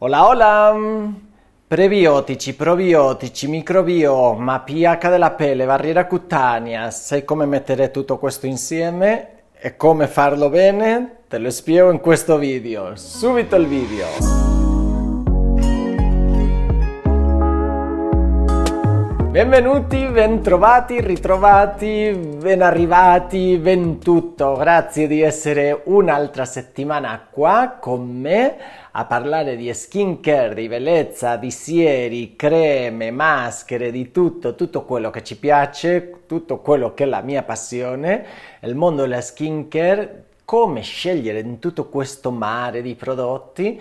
Hola, hola! Prebiotici, probiotici, microbioma, pH della pelle, barriera cutanea, sai come mettere tutto questo insieme e come farlo bene? Te lo spiego in questo video. Subito il video! Benvenuti, bentrovati, ritrovati, ben arrivati, ben tutto. Grazie di essere un'altra settimana qua con me a parlare di skincare, di bellezza, di sieri, creme, maschere, di tutto, tutto quello che ci piace, tutto quello che è la mia passione, il mondo della skincare, come scegliere in tutto questo mare di prodotti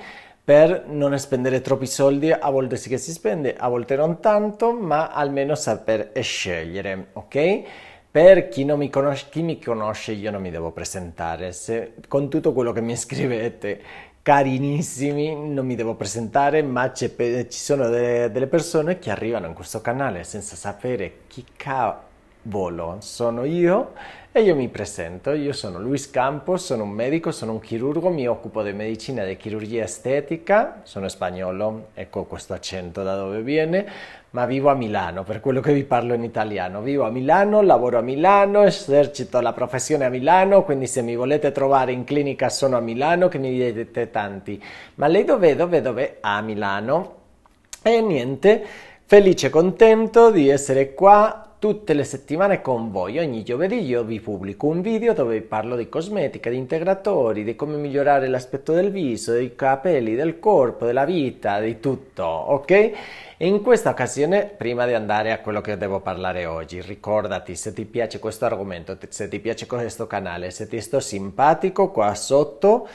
per non spendere troppi soldi, a volte sì che si spende, a volte non tanto, ma almeno saper scegliere, ok? Per chi, mi conosce, chi mi conosce io non mi devo presentare, Se, con tutto quello che mi scrivete carinissimi, non mi devo presentare, ma ci sono delle, delle persone che arrivano in questo canale senza sapere chi cavolo Volo. Sono io e io mi presento. Io sono Luis Campos, sono un medico, sono un chirurgo, mi occupo di medicina e di chirurgia estetica, sono spagnolo, ecco questo accento da dove viene, ma vivo a Milano, per quello che vi parlo in italiano. Vivo a Milano, lavoro a Milano, esercito la professione a Milano, quindi se mi volete trovare in clinica sono a Milano, che mi vedete tanti. Ma lei dove, dove, dove? A Milano. E niente, felice e contento di essere qua tutte le settimane con voi. Ogni giovedì io vi pubblico un video dove vi parlo di cosmetica, di integratori, di come migliorare l'aspetto del viso, dei capelli, del corpo, della vita, di tutto, ok? In questa occasione, prima di andare a quello che devo parlare oggi, ricordati se ti piace questo argomento, se ti piace questo canale, se ti sto simpatico qua sotto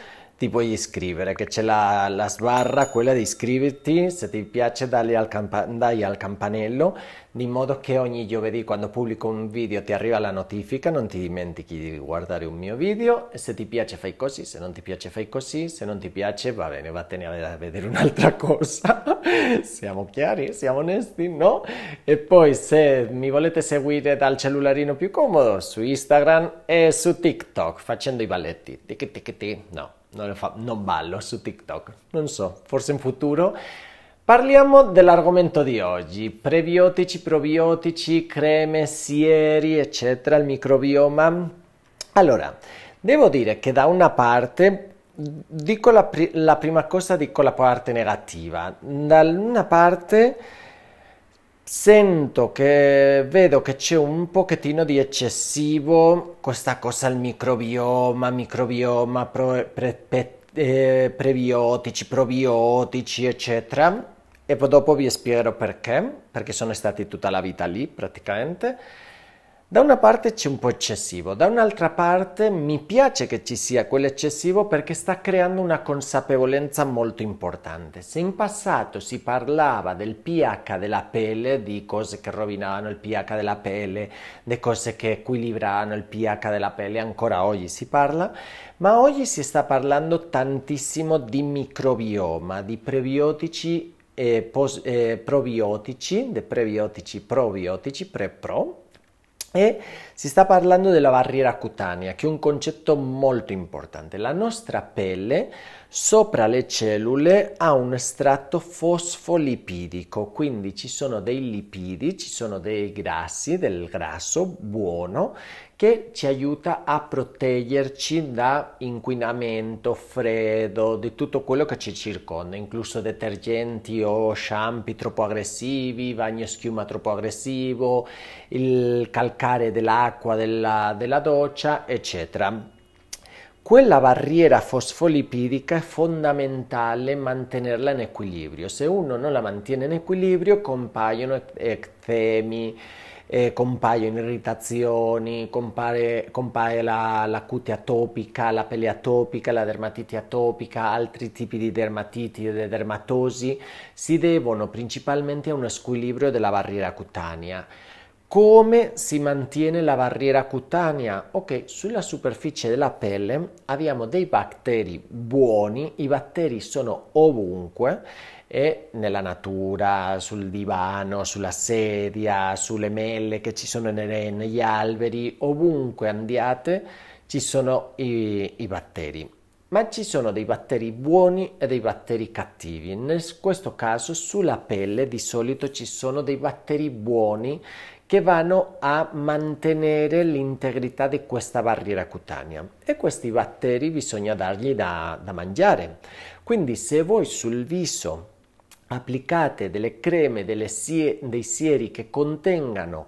ti puoi iscrivere, che c'è la, la, sbarra, quella di iscriverti, se ti piace dai al, al, campanello, di modo che ogni giovedì quando pubblico un video ti arriva la notifica, non ti dimentichi di guardare un mio video, e se ti piace fai così, se non ti piace fai così, se non ti piace va bene, vattene a vedere un'altra cosa, siamo chiari, siamo onesti, no? E poi se mi volete seguire dal cellularino più comodo, su Instagram e su TikTok, facendo i balletti, tic tic tic, no non, lo fa, non ballo su TikTok, non so, forse in futuro. Parliamo dell'argomento di oggi, prebiotici, probiotici, creme, sieri, eccetera, il microbioma. Allora, devo dire che da una parte dico la, pri la prima cosa, dico la parte negativa, da una parte sento che vedo che c'è un pochettino di eccessivo questa cosa al microbioma, microbioma, pro, pre, pe, eh, prebiotici, probiotici, eccetera. E poi dopo vi spiegherò perché, perché sono stati tutta la vita lì praticamente. Da una parte c'è un po' eccessivo, da un'altra parte mi piace che ci sia quell'eccessivo perché sta creando una consapevolezza molto importante. Se in passato si parlava del pH della pelle, di cose che rovinavano il pH della pelle, di cose che equilibravano il pH della pelle, ancora oggi si parla, ma oggi si sta parlando tantissimo di microbioma, di prebiotici e pos- eh, probiotici, di prebiotici, probiotici, pre-pro e si sta parlando della barriera cutanea, che è un concetto molto importante. La nostra pelle Sopra le cellule ha un strato fosfolipidico, quindi ci sono dei lipidi, ci sono dei grassi, del grasso buono che ci aiuta a proteggerci da inquinamento, freddo, di tutto quello che ci circonda, incluso detergenti o shampoo troppo aggressivi, bagno schiuma troppo aggressivo, il calcare dell'acqua della, della doccia, eccetera. Quella barriera fosfolipidica è fondamentale mantenerla in equilibrio. Se uno non la mantiene in equilibrio compaiono eczemi, eh, compaiono irritazioni, compare, compare la, la, cutia atopica, la pelle atopica, la dermatite atopica, altri tipi di dermatiti e dermatosi, si devono principalmente a uno squilibrio della barriera cutanea. Come si mantiene la barriera cutanea? Ok, sulla superficie della pelle abbiamo dei batteri buoni, i batteri sono ovunque e nella natura, sul divano, sulla sedia, sulle melle che ci sono negli alberi, ovunque andiate ci sono i, i batteri. Ma ci sono dei batteri buoni e dei batteri cattivi. In questo caso sulla pelle di solito ci sono dei batteri buoni che vanno a mantenere l'integrità di questa barriera cutanea e questi batteri bisogna dargli da, da mangiare. Quindi se voi sul viso applicate delle creme, delle sie, dei sieri che contengano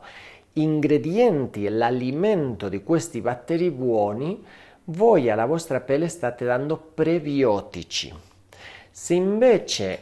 ingredienti e l'alimento di questi batteri buoni, voi alla vostra pelle state dando prebiotici. Se invece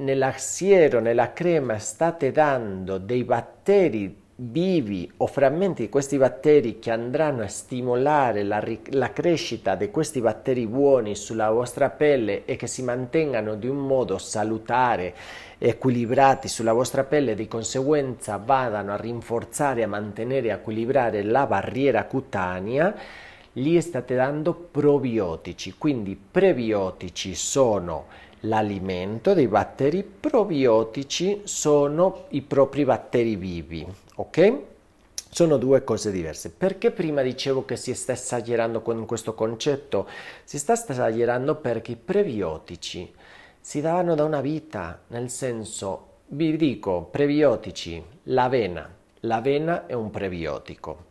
nell'assiero, nella crema state dando dei batteri vivi o frammenti di questi batteri che andranno a stimolare la, la, crescita di questi batteri buoni sulla vostra pelle e che si mantengano di un modo salutare, equilibrati sulla vostra pelle, di conseguenza vadano a rinforzare, a mantenere e equilibrare la barriera cutanea, gli state dando probiotici. Quindi prebiotici sono l'alimento dei batteri, probiotici sono i propri batteri vivi ok? Sono due cose diverse. Perché prima dicevo che si sta esagerando con questo concetto? Si sta esagerando perché i prebiotici si davano da una vita, nel senso, vi dico, prebiotici, l'avena. L'avena è un prebiotico.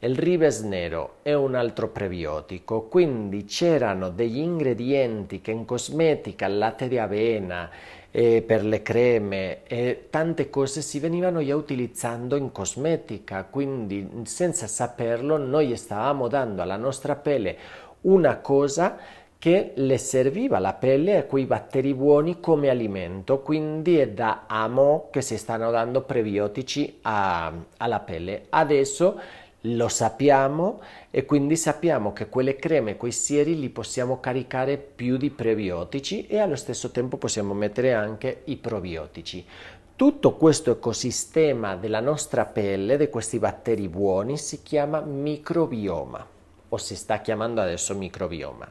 Il ribes nero è un altro prebiotico, quindi c'erano degli ingredienti che in cosmetica, latte di avena, e per le creme e tante cose si venivano già utilizzando in cosmetica, quindi senza saperlo noi stavamo dando alla nostra pelle una cosa che le serviva la pelle a quei batteri buoni come alimento, quindi è da amo che si stanno dando prebiotici a, alla pelle. Adesso lo sappiamo e quindi sappiamo che quelle creme, quei sieri li possiamo caricare più di prebiotici e allo stesso tempo possiamo mettere anche i probiotici. Tutto questo ecosistema della nostra pelle, di questi batteri buoni, si chiama microbioma o si sta chiamando adesso microbioma.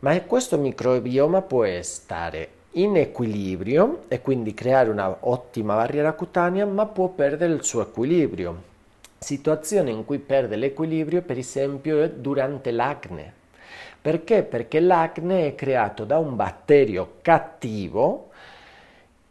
Ma questo microbioma può stare in equilibrio e quindi creare una ottima barriera cutanea, ma può perdere il suo equilibrio situazione in cui perde l'equilibrio, per esempio, è durante l'acne. Perché? Perché l'acne è creato da un batterio cattivo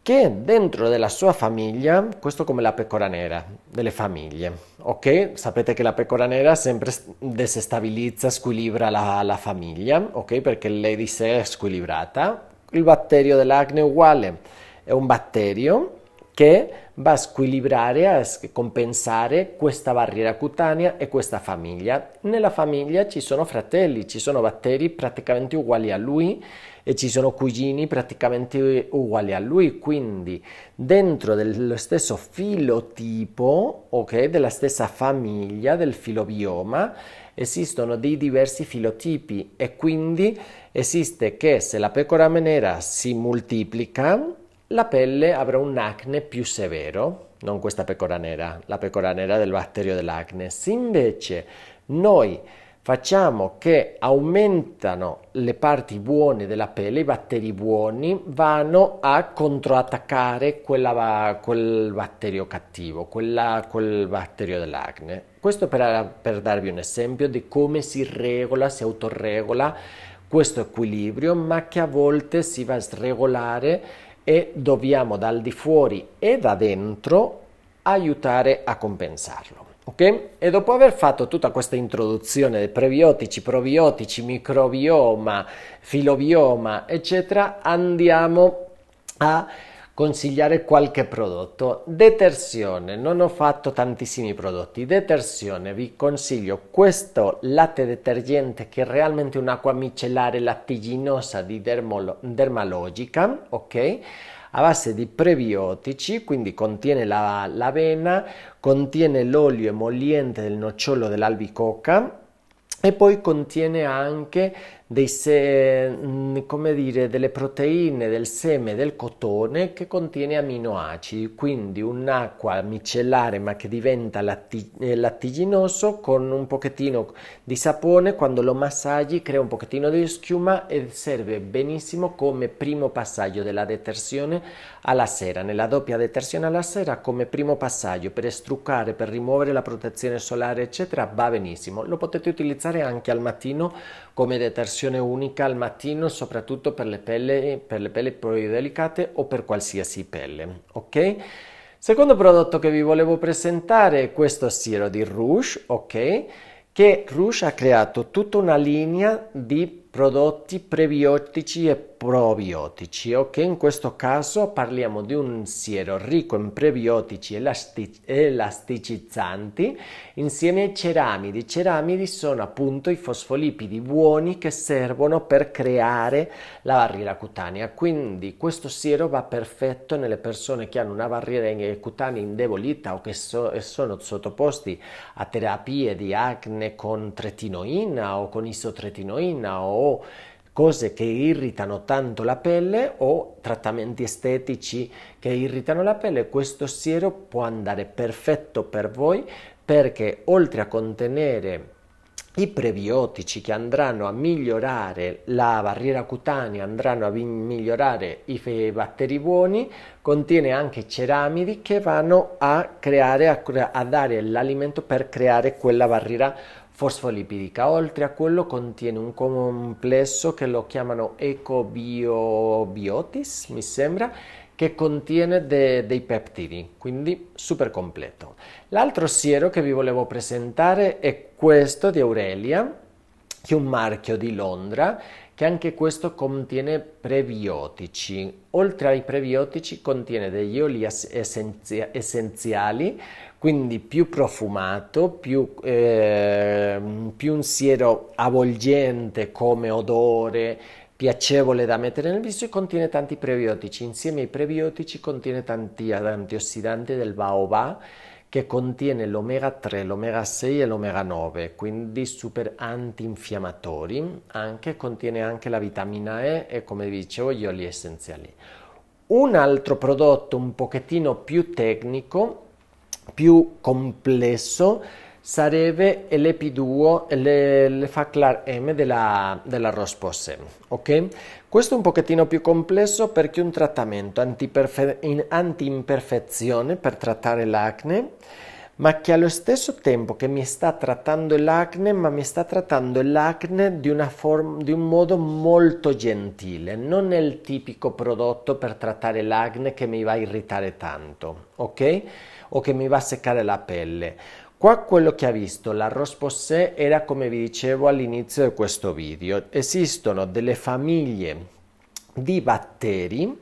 che dentro della sua famiglia, questo come la pecora nera delle famiglie, ok? Sapete che la pecora nera sempre desestabilizza, squilibra la, la famiglia, ok? Perché lei di sé è squilibrata. Il batterio dell'acne è uguale, è un batterio che va a squilibrare, a compensare questa barriera cutanea e questa famiglia. Nella famiglia ci sono fratelli, ci sono batteri praticamente uguali a lui e ci sono cugini praticamente uguali a lui, quindi dentro dello stesso filotipo, ok, della stessa famiglia del filobioma esistono dei diversi filotipi e quindi esiste che se la pecora menera si moltiplica la pelle avrà un acne più severo, non questa pecora nera, la pecora nera del batterio dell'acne. Se invece noi facciamo che aumentano le parti buone della pelle, i batteri buoni vanno a controattaccare quella, quel batterio cattivo, quella, quel batterio dell'acne. Questo per, per darvi un esempio di come si regola, si autoregola questo equilibrio, ma che a volte si va a sregolare e dobbiamo dal di fuori e da dentro aiutare a compensarlo. Okay? E dopo aver fatto tutta questa introduzione di prebiotici, probiotici, microbioma, filobioma, eccetera, andiamo a consigliare qualche prodotto. Detersione, non ho fatto tantissimi prodotti. Detersione, vi consiglio questo latte detergente che è realmente un'acqua micellare lattiginosa di Dermolo Dermalogica, ok? a base di prebiotici, quindi contiene l'avena, la contiene l'olio emoliente del nocciolo dell'albicocca e poi contiene anche dei se, mm, dire, delle proteine del seme del cotone che contiene aminoacidi, quindi un'acqua micellare ma che diventa latti, eh, lattiginoso con un pochettino di sapone, quando lo massaggi crea un pochettino di schiuma e serve benissimo come primo passaggio della detersione alla sera, nella doppia detersione alla sera come primo passaggio per struccare, per rimuovere la protezione solare eccetera va benissimo, lo potete utilizzare anche al mattino come detersione unica al mattino soprattutto per le pelle, per le pelli più delicate o per qualsiasi pelle. Ok? Secondo prodotto che vi volevo presentare è questo siero di Rouge, ok? Che Rouge ha creato tutta una linea di prodotti prebiotici e probiotici, ok? In questo caso parliamo di un siero ricco in prebiotici elasticizzanti insieme ai ceramidi. I ceramidi sono appunto i fosfolipidi buoni che servono per creare la barriera cutanea, quindi questo siero va perfetto nelle persone che hanno una barriera cutanea indebolita o che so sono sottoposti a terapie di acne con tretinoina o con isotretinoina o cose che irritano tanto la pelle o trattamenti estetici che irritano la pelle, questo siero può andare perfetto per voi perché oltre a contenere i prebiotici che andranno a migliorare la barriera cutanea, andranno a migliorare i batteri buoni, contiene anche ceramidi che vanno a creare, a, a dare l'alimento per creare quella barriera fosfolipidica. Oltre a quello contiene un complesso che lo chiamano ecobiobiotis, mi sembra, che contiene de, dei peptidi, quindi super completo. L'altro siero che vi volevo presentare è questo di Aurelia, un marchio di Londra che anche questo contiene prebiotici. Oltre ai prebiotici contiene degli oli essenzi- essenziali, quindi più profumato, più, eh, più un siero avvolgente come odore, piacevole da mettere nel viso e contiene tanti prebiotici. Insieme ai prebiotici contiene tanti antiossidanti del baobab che contiene l'omega 3, l'omega 6 e l'omega 9, quindi super antinfiammatori, anche, contiene anche la vitamina E e come dicevo gli oli essenziali. Un altro prodotto un pochettino più tecnico, più complesso, sarebbe l'epiduo, le, le faclar M della, della rosposem, ok? Questo è un pochettino più complesso perché un trattamento in anti-imperfezione per trattare l'acne, ma che allo stesso tempo che mi sta trattando l'acne, ma mi sta trattando l'acne di, di un modo molto gentile, non è il tipico prodotto per trattare l'acne che mi va a irritare tanto, ok? O che mi va a seccare la pelle Qua quello che ha visto l'arroz posé era come vi dicevo all'inizio di questo video, esistono delle famiglie di batteri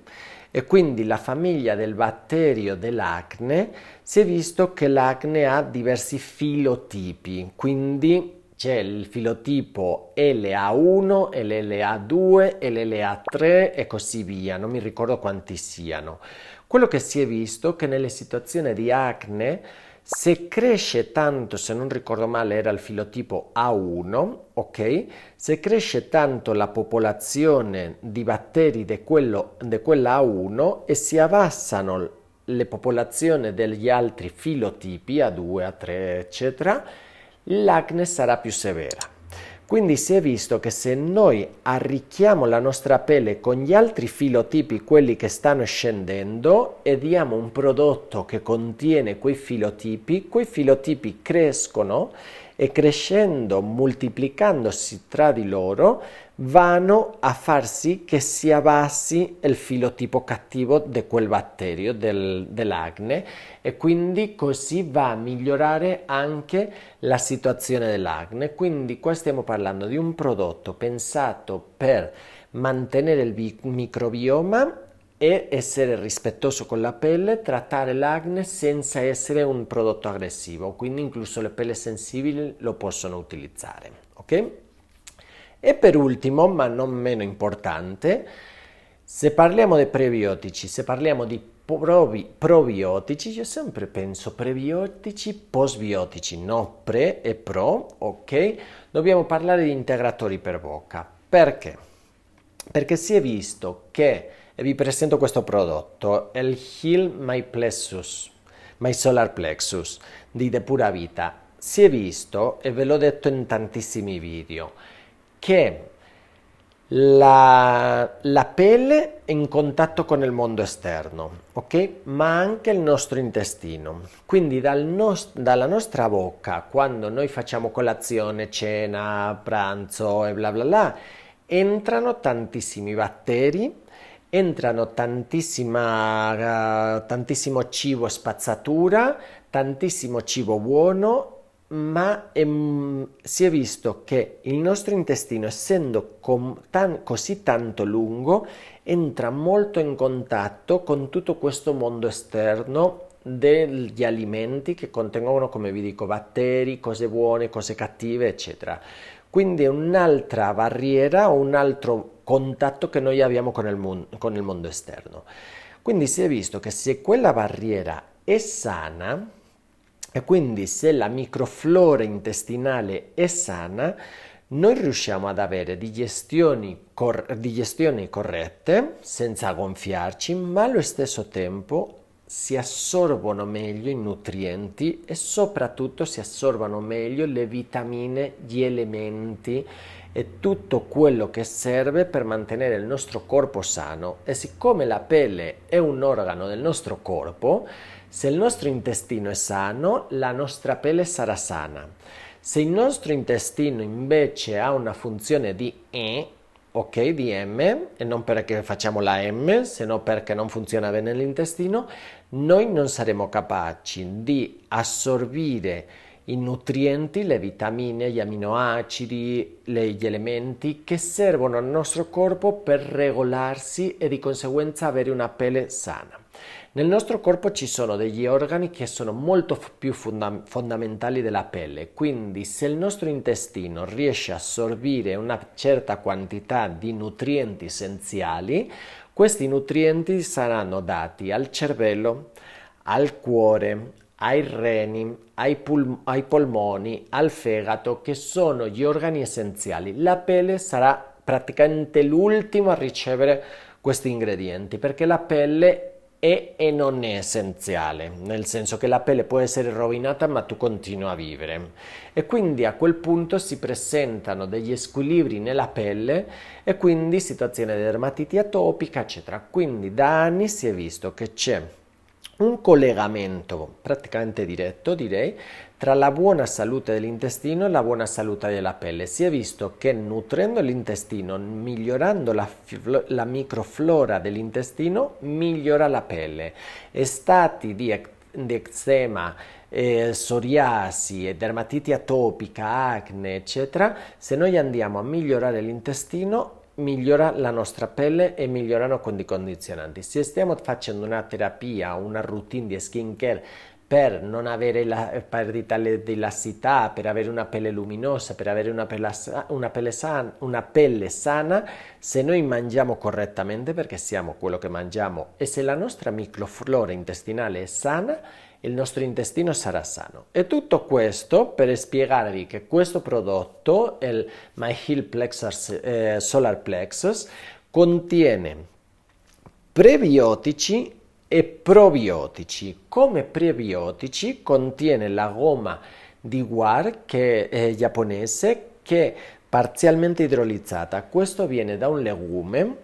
e quindi la famiglia del batterio dell'acne si è visto che l'acne ha diversi filotipi, quindi c'è il filotipo LA1, LLA2, LLA3 e così via, non mi ricordo quanti siano. Quello che si è visto è che nelle situazioni di acne se cresce tanto, se non ricordo male era il filotipo A1, ok? Se cresce tanto la popolazione di batteri di, quella A1 e si abbassano le popolazioni degli altri filotipi A2, A3, eccetera, l'acne sarà più severa. Quindi si è visto che se noi arricchiamo la nostra pelle con gli altri filotipi, quelli che stanno scendendo, e diamo un prodotto che contiene quei filotipi, quei filotipi crescono e crescendo, moltiplicandosi tra di loro, vanno a far sì che si abbassi il filotipo cattivo di quel batterio, del, dell'acne, e quindi così va a migliorare anche la situazione dell'acne. Quindi qua stiamo parlando di un prodotto pensato per mantenere il microbioma e essere rispettoso con la pelle, trattare l'acne senza essere un prodotto aggressivo, quindi incluso le pelle sensibili lo possono utilizzare, ok? E per ultimo, ma non meno importante, se parliamo di prebiotici, se parliamo di probi, probiotici, io sempre penso prebiotici, postbiotici, no pre e pro, ok? Dobbiamo parlare di integratori per bocca. Perché? Perché si è visto che e vi presento questo prodotto, il Heal My Plexus, My Solar Plexus di De Pura Vita. Si è visto, e ve l'ho detto in tantissimi video, che la, la, pelle è in contatto con il mondo esterno, ok? Ma anche il nostro intestino. Quindi dal nost dalla nostra bocca, quando noi facciamo colazione, cena, pranzo e bla bla bla, entrano tantissimi batteri entrano tantissima, eh, tantissimo cibo spazzatura, tantissimo cibo buono, ma ehm, si è visto che il nostro intestino, essendo tan così tanto lungo, entra molto in contatto con tutto questo mondo esterno degli alimenti che contengono, come vi dico, batteri, cose buone, cose cattive, eccetera. Quindi è un'altra barriera, un altro contatto che noi abbiamo con il, mondo, con il mondo esterno. Quindi si è visto che se quella barriera è sana, e quindi se la microflora intestinale è sana, noi riusciamo ad avere digestioni, cor- digestioni, corrette senza gonfiarci, ma allo stesso tempo si assorbono meglio i nutrienti e soprattutto si assorbono meglio le vitamine, gli elementi è tutto quello che serve per mantenere il nostro corpo sano e siccome la pelle è un organo del nostro corpo, se il nostro intestino è sano, la nostra pelle sarà sana. Se il nostro intestino invece ha una funzione di E, ok, di M, e non perché facciamo la M, se no perché non funziona bene l'intestino, noi non saremo capaci di assorbire i nutrienti, le vitamine, gli aminoacidi, gli elementi che servono al nostro corpo per regolarsi e di conseguenza avere una pelle sana. Nel nostro corpo ci sono degli organi che sono molto più fondamentali della pelle, quindi se il nostro intestino riesce a assorbire una certa quantità di nutrienti essenziali, questi nutrienti saranno dati al cervello, al cuore, ai reni, ai, pul- ai polmoni, al fegato, che sono gli organi essenziali. La pelle sarà praticamente l'ultimo a ricevere questi ingredienti perché la pelle è e non è essenziale, nel senso che la pelle può essere rovinata ma tu continui a vivere e quindi a quel punto si presentano degli squilibri nella pelle e quindi situazione di dermatiti atopica eccetera. Quindi da anni si è visto che c'è un collegamento praticamente diretto, direi, tra la buona salute dell'intestino e la buona salute della pelle. Si è visto che nutrendo l'intestino, migliorando la, la microflora dell'intestino, migliora la pelle. E stati di, di eczema, eh, psoriasi, dermatiti atopica, acne, eccetera, se noi andiamo a migliorare l'intestino, migliora la nostra pelle e migliorano con i condizionanti. Se stiamo facendo una terapia, una routine di skincare per non avere la perdita dell'elasticità, per avere una pelle luminosa, per avere una pelle, una, pelle sana, una pelle sana, se noi mangiamo correttamente, perché siamo quello che mangiamo, e se la nostra microflora intestinale è sana, il nostro intestino sarà sano. E tutto questo per spiegarvi che questo prodotto, il My Hill Plexus, eh, Solar Plexus, contiene prebiotici e probiotici. Come prebiotici contiene la gomma di guar che è giapponese che è parzialmente idrolizzata. Questo viene da un legume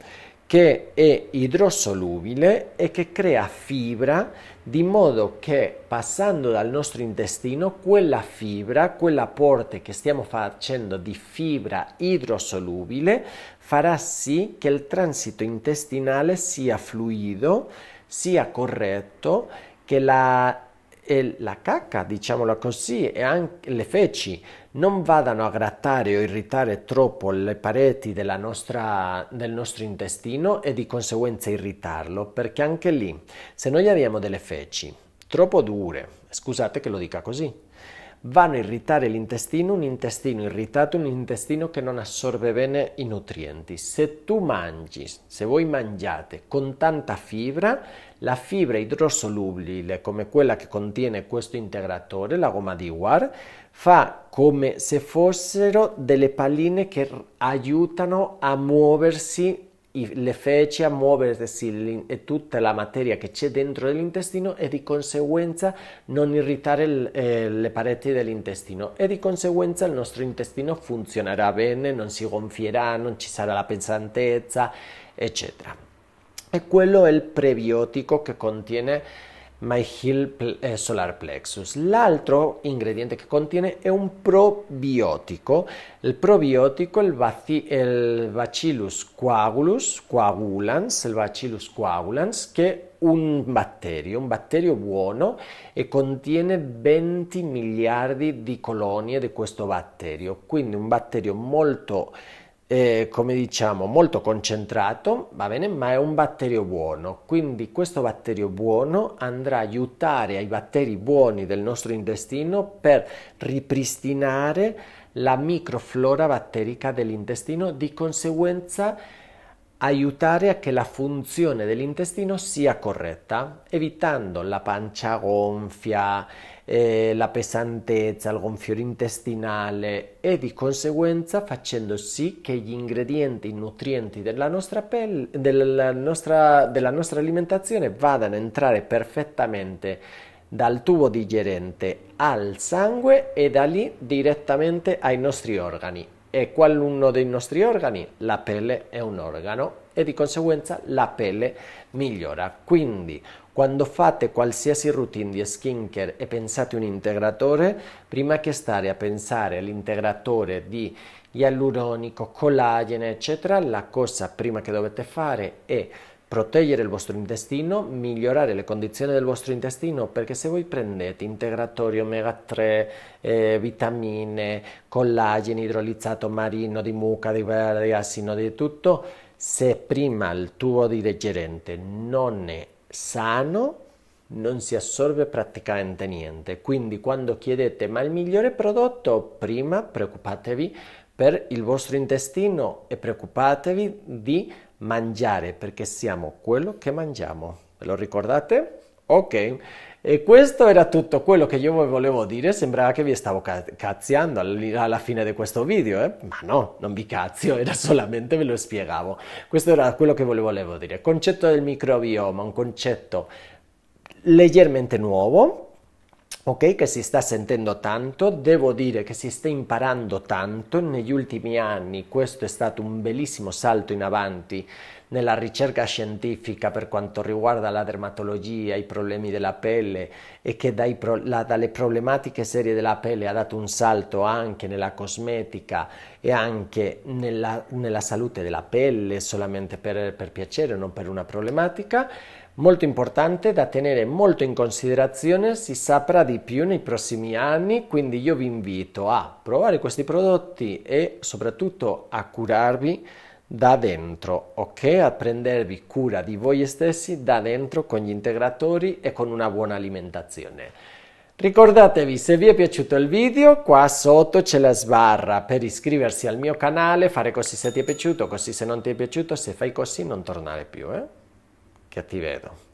che è idrosolubile e che crea fibra di modo che passando dal nostro intestino quella fibra, quella porte che stiamo facendo di fibra idrosolubile farà sì che il transito intestinale sia fluido, sia corretto, che la e la cacca, diciamolo così, e anche le feci non vadano a grattare o irritare troppo le pareti nostra, del nostro intestino e di conseguenza irritarlo, perché anche lì, se noi abbiamo delle feci troppo dure, scusate che lo dica così, vanno a irritare l'intestino, un intestino irritato, un intestino che non assorbe bene i nutrienti. Se tu mangi, se voi mangiate con tanta fibra, la fibra idrosolubile come quella che contiene questo integratore, la gomma di War, fa come se fossero delle palline che aiutano a muoversi le feci a muoversi e tutta la materia che c'è dentro dell'intestino e di conseguenza non irritare il, eh, le pareti dell'intestino e di conseguenza il nostro intestino funzionerà bene, non si gonfierà, non ci sarà la pesantezza, eccetera. E quello è il prebiotico che contiene MyHill eh, Solar Plexus. L'altro ingrediente che contiene è un probiotico. Il probiotico è il, baci, il Bacillus coagulus, coagulans, il Bacillus coagulans, che è un batterio, un batterio buono e contiene 20 miliardi di colonie di questo batterio, quindi un batterio molto eh, come diciamo, molto concentrato, va bene, ma è un batterio buono. Quindi questo batterio buono andrà a aiutare ai batteri buoni del nostro intestino per ripristinare la microflora batterica dell'intestino, di conseguenza aiutare a che la funzione dell'intestino sia corretta, evitando la pancia gonfia, eh, la pesantezza, il gonfiore intestinale e di conseguenza facendo sì che gli ingredienti nutrienti della nostra, pelle, della nostra, della nostra alimentazione vadano a entrare perfettamente dal tubo digerente al sangue e da lì direttamente ai nostri organi e qualunno dei nostri organi? La pelle è un organo e di conseguenza la pelle migliora. Quindi quando fate qualsiasi routine di skincare e pensate un integratore, prima che stare a pensare all'integratore di ialuronico, collagene, eccetera, la cosa prima che dovete fare è proteggere il vostro intestino, migliorare le condizioni del vostro intestino, perché se voi prendete integratori omega 3, eh, vitamine, collagene, idrolizzato marino, di mucca, di asino, di tutto, se prima il tubo digerente non è sano, non si assorbe praticamente niente. Quindi quando chiedete ma il migliore prodotto, prima preoccupatevi per il vostro intestino e preoccupatevi di mangiare perché siamo quello che mangiamo. Ve lo ricordate? Ok, e questo era tutto quello che io volevo dire, sembrava che vi stavo cazziando alla fine di questo video, eh? ma no, non vi cazzo, era solamente ve lo spiegavo. Questo era quello che volevo dire. Concetto del microbioma, un concetto leggermente nuovo, ok? Che si sta sentendo tanto, devo dire che si sta imparando tanto, negli ultimi anni questo è stato un bellissimo salto in avanti nella ricerca scientifica per quanto riguarda la dermatologia, i problemi della pelle e che dai pro- la, dalle problematiche serie della pelle ha dato un salto anche nella cosmetica e anche nella, nella salute della pelle solamente per, per piacere, non per una problematica. Molto importante da tenere molto in considerazione, si saprà di più nei prossimi anni, quindi io vi invito a provare questi prodotti e soprattutto a curarvi da dentro, ok? A prendervi cura di voi stessi da dentro con gli integratori e con una buona alimentazione. Ricordatevi, se vi è piaciuto il video, qua sotto c'è la sbarra per iscriversi al mio canale, fare così se ti è piaciuto, così se non ti è piaciuto, se fai così non tornare più, eh? Che ti vedo.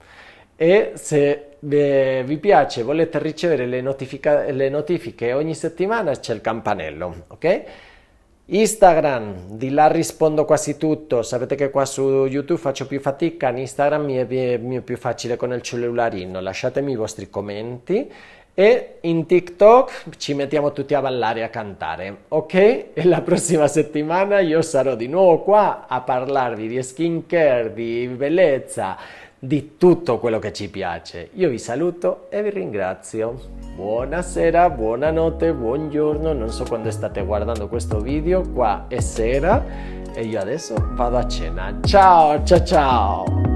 E se eh, vi piace, e volete ricevere le, le notifiche ogni settimana, c'è il campanello, ok? Instagram, di là rispondo quasi tutto, sapete che qua su YouTube faccio più fatica, in Instagram mi è, mi è più facile con il cellularino, lasciatemi i vostri commenti e in TikTok ci mettiamo tutti a ballare e a cantare, ok? E la prossima settimana io sarò di nuovo qua a parlarvi di skincare, di bellezza, di tutto quello che ci piace. Io vi saluto e vi ringrazio. Buonasera, buonanotte, buongiorno, non so quando state guardando questo video, qua è sera e io adesso vado a cena. Ciao, ciao, ciao!